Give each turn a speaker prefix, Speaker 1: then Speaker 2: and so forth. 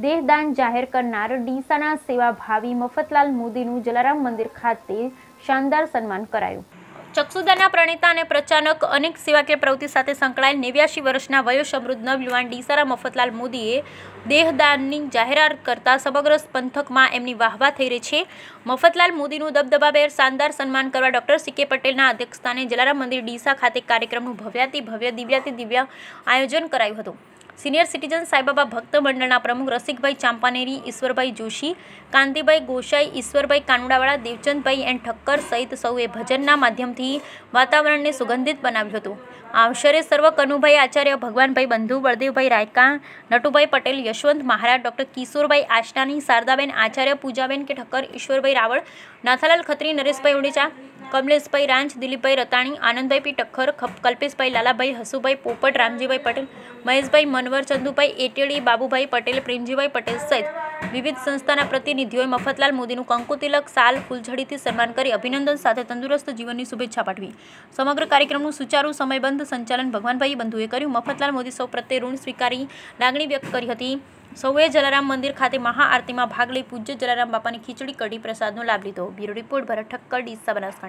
Speaker 1: દેહદાન જાહેર કરનાર ડીસાના સેવાભાવી મફતલાલ મોદીનું જલારામ મંદિર ખાતે શાનદાર સન્માન કરાયું ચક્ષુદાના પ્રણેતા અને પ્રચાનક અનેક સેવાકીય પ્રવૃત્તિ સાથે સંકળાયેલ નેવ્યાશી વર્ષના વયો સમૃદ્ધ નવયુવાન ડીસારા મફતલાલ મોદીએ દેહદાનની જાહેરાત કરતા સમગ્ર પંથકમાં એમની વાહવા થઈ રહી છે મફતલાલ મોદીનું દબદબાબેર શાનદાર સન્માન કરવા ડૉક્ટર સી કે પટેલના અધ્યક્ષસ્થાને જલારામ મંદિર ડીસા ખાતે કાર્યક્રમનું ભવ્યાતિ ભવ્ય દિવ્યાતિ દિવ્ય આયોજન કરાયું હતું સિનિયર સિટીઝન સાંઈબાબા ભક્ત મંડળના પ્રમુખ રસિકભાઈ ચાંપાનેરી ઈશ્વરભાઈ જોશી કાંતિભાઈ ગોસાઈ ઈશ્વરભાઈ કાનુડાવાળા દેવચંદભાઈ એન ઠક્કર સહિત સૌએ ભજનના માધ્યમથી વાતાવરણને સુગંધિત બનાવ્યું હતું આ અવસરે સર્વ કનુભાઈ આચાર્ય ભગવાનભાઈ બંધુ બળદેવભાઈ રાયકા નટુભાઈ પટેલ યશવંત મહારાજ ડૉક્ટર કિશોરભાઈ આશનાની શારદાબેન આચાર્ય પૂજાબેન કે ઠક્કર ઈશ્વરભાઈ રાવળ નાથાલાલ ખત્રી નરેશભાઈ ઓડેચા કમલેશભાઈ રાંચ દિલીપભાઈ રતાણી આનંદભાઈ પી ટખર કલ્પેશભાઈ લાલાભાઈ હસુભાઈ પોપટ રામજીભાઈ પટેલ મહેશભાઈ મનવર ચંદુભાઈ એટેડી બાબુભાઈ પટેલ પ્રેમજીભાઈ પટેલ સહિત વિવિધ સંસ્થાના પ્રતિનિધિઓએ મફતલાલ મોદીનું કંકુતિલક સાલ ફૂલઝડીથી સન્માન કરી અભિનંદન સાથે તંદુરસ્ત જીવનની શુભેચ્છા પાઠવી સમગ્ર કાર્યક્રમનું સુચારુ સમયબંધ સંચાલન ભગવાનભાઈ બંધુએ કર્યું મફતલાલ મોદી સૌ પ્રત્યે ઋણ સ્વીકારી લાગણી વ્યક્ત કરી હતી સૌએ જલારામ મંદિર ખાતે મહાઆરતીમાં ભાગ લઈ પૂજ્ય જલારામ બાપાની ખીચડી કઢી પ્રસાદનો લાભ લીધો બ્યુરો રિપોર્ટ ભરત ઠક્કર ડીસા બનાસકાંઠા